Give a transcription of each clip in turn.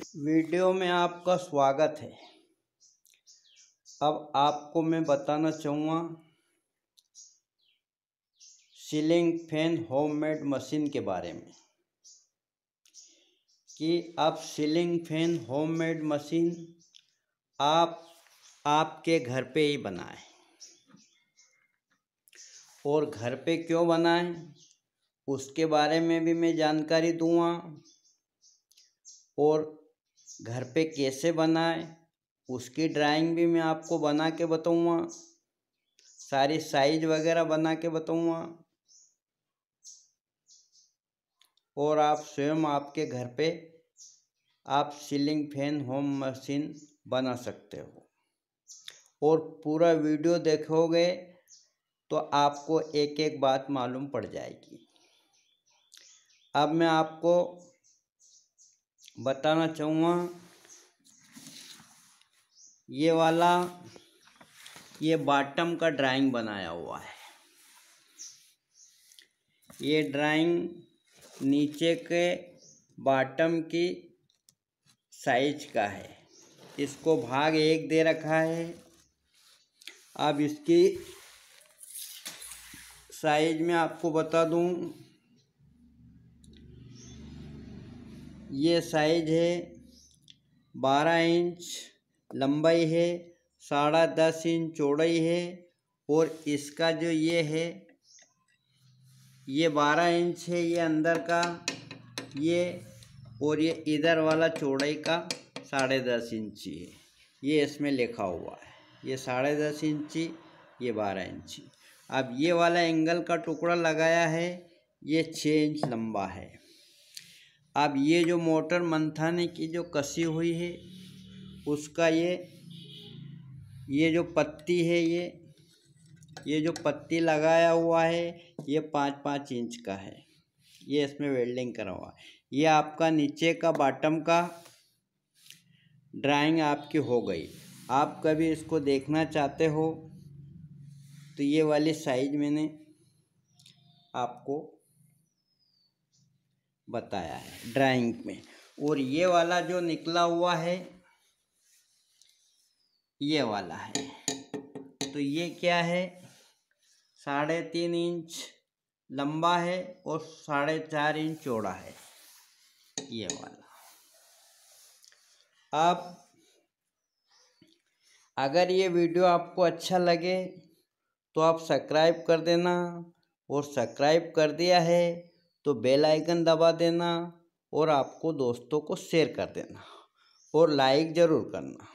video में आपका स्वागत है अब आपको मैं बताना चाहूँगा सीलिंग फैन होममेड मशीन के बारे में कि अब सीलिंग फैन होममेड मशीन आप आपके घर पे ही बनाएं और घर पे क्यों बनाएं उसके बारे में भी मैं जानकारी दूंगा और घर पे कैसे बनाए उसकी ड्राइंग भी मैं आपको बना के बताऊँगा सारी साइज वगैरह बना के बताऊँगा और आप स्वयं आपके घर पे आप सीलिंग फैन होम मशीन बना सकते हो और पूरा वीडियो देखोगे तो आपको एक एक बात मालूम पड़ जाएगी अब मैं आपको बताना चाहूँगा ये वाला ये बॉटम का ड्राइंग बनाया हुआ है ये ड्राइंग नीचे के बॉटम की साइज का है इसको भाग एक दे रखा है अब इसकी साइज में आपको बता दूं ये साइज है बारह इंच लंबाई है साढ़ा दस इंच चौड़ाई है और इसका जो ये है ये बारह इंच है ये अंदर का ये और ये इधर वाला चौड़ाई का साढ़े दस इंची है ये इसमें लिखा हुआ है ये साढ़े दस इंची ये बारह इंची अब ये वाला एंगल का टुकड़ा लगाया है ये छः इंच लंबा है अब ये जो मोटर मंथाने की जो कसी हुई है उसका ये ये जो पत्ती है ये ये जो पत्ती लगाया हुआ है ये पाँच पाँच इंच का है ये इसमें वेल्डिंग करा हुआ ये आपका नीचे का बॉटम का ड्राइंग आपकी हो गई आप कभी इसको देखना चाहते हो तो ये वाली साइज मैंने आपको बताया है ड्राइंग में और ये वाला जो निकला हुआ है ये वाला है तो ये क्या है साढ़े तीन इंच लंबा है और साढ़े चार इंच चौड़ा है ये वाला अब अगर ये वीडियो आपको अच्छा लगे तो आप सब्सक्राइब कर देना और सब्सक्राइब कर दिया है तो बेल आइकन दबा देना और आपको दोस्तों को शेयर कर देना और लाइक ज़रूर करना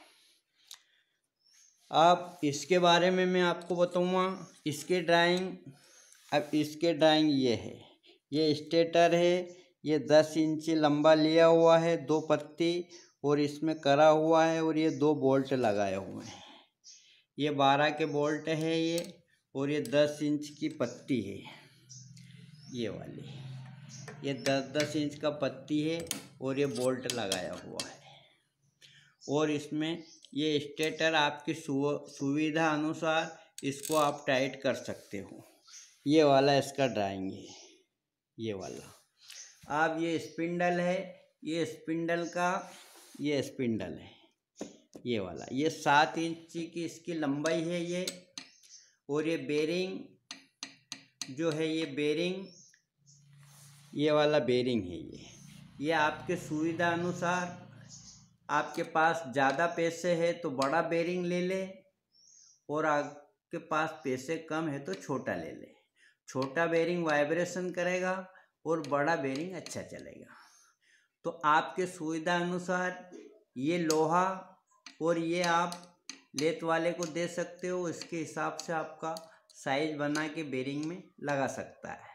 अब इसके बारे में मैं आपको बताऊँगा इसके ड्राइंग अब इसके ड्राइंग ये है ये स्टेटर है ये दस इंची लंबा लिया हुआ है दो पत्ती और इसमें करा हुआ है और ये दो बोल्ट लगाए हुए हैं ये बारह के बोल्ट है ये और ये दस इंच की पत्ती है ये वाली ये दस दस इंच का पत्ती है और ये बोल्ट लगाया हुआ है और इसमें ये स्टेटर आपकी सुविधा अनुसार इसको आप टाइट कर सकते हो ये वाला इसका ड्राइंग है ये वाला अब ये स्पिंडल है ये स्पिंडल का ये स्पिंडल है ये वाला ये सात इंच की इसकी लंबाई है ये और ये बेरिंग जो है ये बेरिंग ये वाला बेरिंग है ये ये आपके सुविधा अनुसार आपके पास ज़्यादा पैसे है तो बड़ा बेरिंग ले ले और आपके पास पैसे कम है तो छोटा ले ले छोटा बेरिंग वाइब्रेशन करेगा और बड़ा बेरिंग अच्छा चलेगा तो आपके सुविधा अनुसार ये लोहा और ये आप लेत वाले को दे सकते हो इसके हिसाब से आपका साइज बना के बेरिंग में लगा सकता है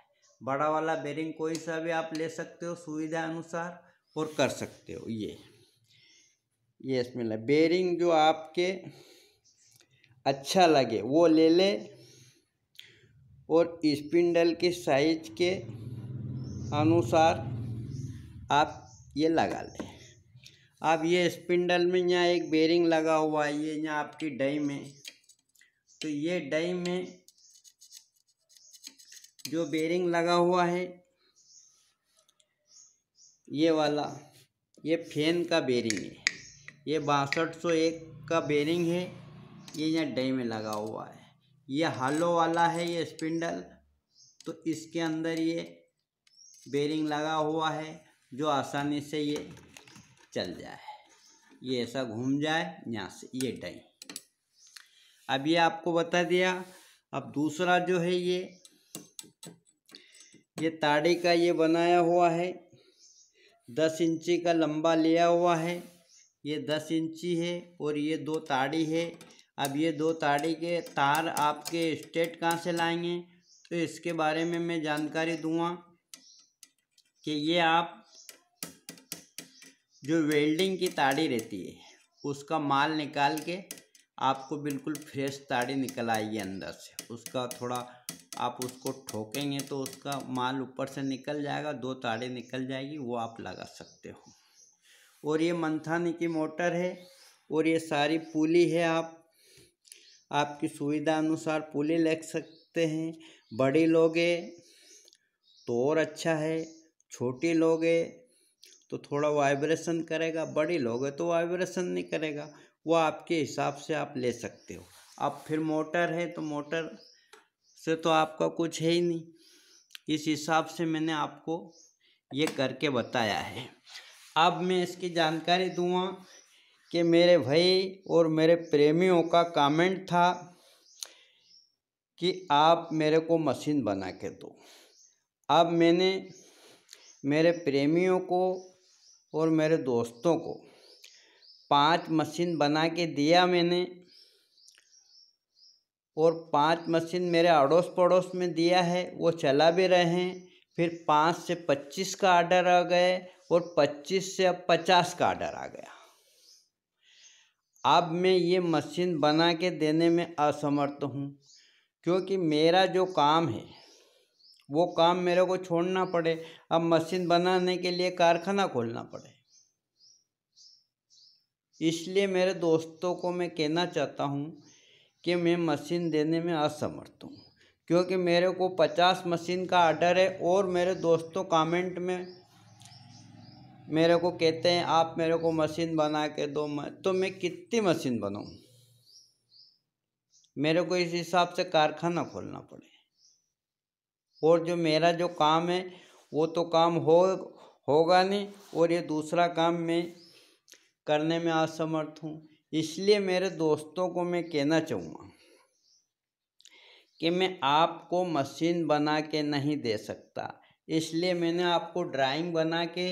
बड़ा वाला बेरिंग कोई सा भी आप ले सकते हो सुविधा अनुसार और कर सकते हो ये ये इसमें ला बेरिंग जो आपके अच्छा लगे वो ले ले और स्पिंडल के साइज के अनुसार आप ये लगा लें आप ये स्पिंडल में यहाँ एक बेरिंग लगा हुआ है ये यहाँ आपकी डई में तो ये डई में जो बेरिंग लगा हुआ है ये वाला ये फैन का बेरिंग है ये बासठ सौ एक का बेरिंग है ये यहाँ डे में लगा हुआ है ये हालो वाला है ये स्पिंडल तो इसके अंदर ये बेरिंग लगा हुआ है जो आसानी से ये चल जाए ये ऐसा घूम जाए यहाँ से ये डई अब ये आपको बता दिया अब दूसरा जो है ये ये ताड़ी का ये बनाया हुआ है दस इंची का लंबा लिया हुआ है ये दस इंची है और ये दो ताड़ी है अब ये दो ताड़ी के तार आपके स्टेट कहाँ से लाएंगे तो इसके बारे में मैं जानकारी दूंगा कि ये आप जो वेल्डिंग की ताड़ी रहती है उसका माल निकाल के आपको बिल्कुल फ्रेश ताड़ी निकल आएगी अंदर से उसका थोड़ा आप उसको ठोकेंगे तो उसका माल ऊपर से निकल जाएगा दो ताड़े निकल जाएगी वो आप लगा सकते हो और ये मंथानी की मोटर है और ये सारी पुली है आप आपकी सुविधा अनुसार पुली लग सकते हैं बड़ी लोगे तो और अच्छा है छोटी लोगे तो थोड़ा वाइब्रेशन करेगा बड़े लोगे तो वाइब्रेशन नहीं करेगा वो आपके हिसाब से आप ले सकते हो अब फिर मोटर है तो मोटर से तो आपका कुछ है ही नहीं इस हिसाब से मैंने आपको ये करके बताया है अब मैं इसकी जानकारी दूंगा कि मेरे भाई और मेरे प्रेमियों का कमेंट था कि आप मेरे को मशीन बना के दो अब मैंने मेरे प्रेमियों को और मेरे दोस्तों को पांच मशीन बना के दिया मैंने और पांच मशीन मेरे अड़ोस पड़ोस में दिया है वो चला भी रहे हैं फिर पाँच से पच्चीस का आर्डर आ गए और पच्चीस से अब पचास का आर्डर आ गया अब मैं ये मशीन बना के देने में असमर्थ हूँ क्योंकि मेरा जो काम है वो काम मेरे को छोड़ना पड़े अब मशीन बनाने के लिए कारखाना खोलना पड़े इसलिए मेरे दोस्तों को मैं कहना चाहता हूँ कि मैं मशीन देने में असमर्थ हूँ क्योंकि मेरे को पचास मशीन का आर्डर है और मेरे दोस्तों कमेंट में मेरे को कहते हैं आप मेरे को मशीन बना के दो तो मैं कितनी मशीन बनाऊँ मेरे को इस हिसाब से कारखाना खोलना पड़े और जो मेरा जो काम है वो तो काम हो होगा नहीं और ये दूसरा काम मैं करने में असमर्थ हूँ इसलिए मेरे दोस्तों को मैं कहना चाहूँगा कि मैं आपको मशीन बना के नहीं दे सकता इसलिए मैंने आपको ड्राइंग बना के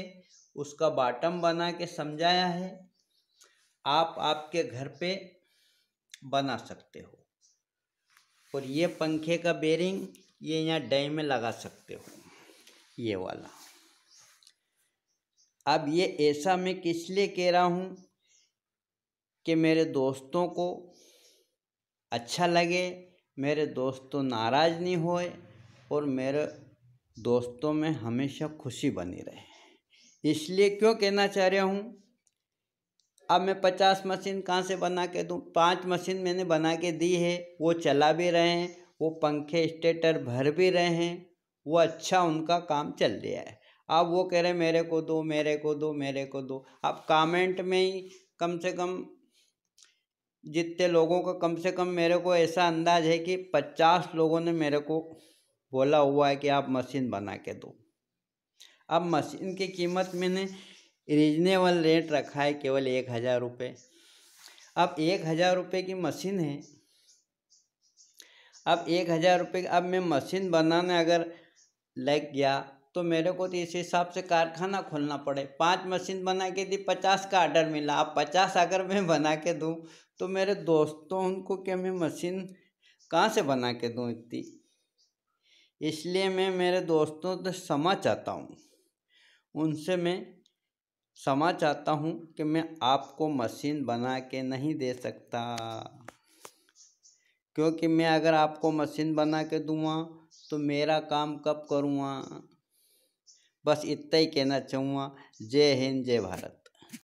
उसका बॉटम बना के समझाया है आप आपके घर पे बना सकते हो और ये पंखे का बेरिंग ये यहाँ डई में लगा सकते हो ये वाला अब ये ऐसा मैं किस लिए कह रहा हूँ कि मेरे दोस्तों को अच्छा लगे मेरे दोस्तों नाराज़ नहीं होए और मेरे दोस्तों में हमेशा खुशी बनी रहे इसलिए क्यों कहना चाह रहा हूँ अब मैं पचास मशीन कहाँ से बना के दूँ पांच मशीन मैंने बना के दी है वो चला भी रहे हैं वो पंखे स्टेटर भर भी रहे हैं वो अच्छा उनका काम चल रहा है अब वो कह रहे मेरे को दो मेरे को दो मेरे को दो अब कामेंट में ही कम से कम जितने लोगों का कम से कम मेरे को ऐसा अंदाज है कि पचास लोगों ने मेरे को बोला हुआ है कि आप मशीन बना के दो अब मशीन की कीमत मैंने रीजनेबल रेट रखा है केवल एक हज़ार रुपये अब एक हज़ार रुपये की मशीन है अब एक हज़ार रुपये अब मैं मशीन बनाने अगर लग गया तो मेरे को तो इस हिसाब से कारखाना खोलना पड़े पांच मशीन बना के दी पचास का आर्डर मिला अब पचास अगर मैं बना के दूँ तो मेरे दोस्तों उनको क्या मैं मशीन कहाँ से बना के दूँ इतनी इसलिए मैं मेरे दोस्तों से समा चाहता हूँ उनसे मैं समा चाहता हूँ कि मैं आपको मशीन बना के नहीं दे सकता क्योंकि मैं अगर आपको मशीन बना के दूँगा तो मेरा काम कब करूँगा बस इतना ही कहना चाहूँगा जय हिंद जय भारत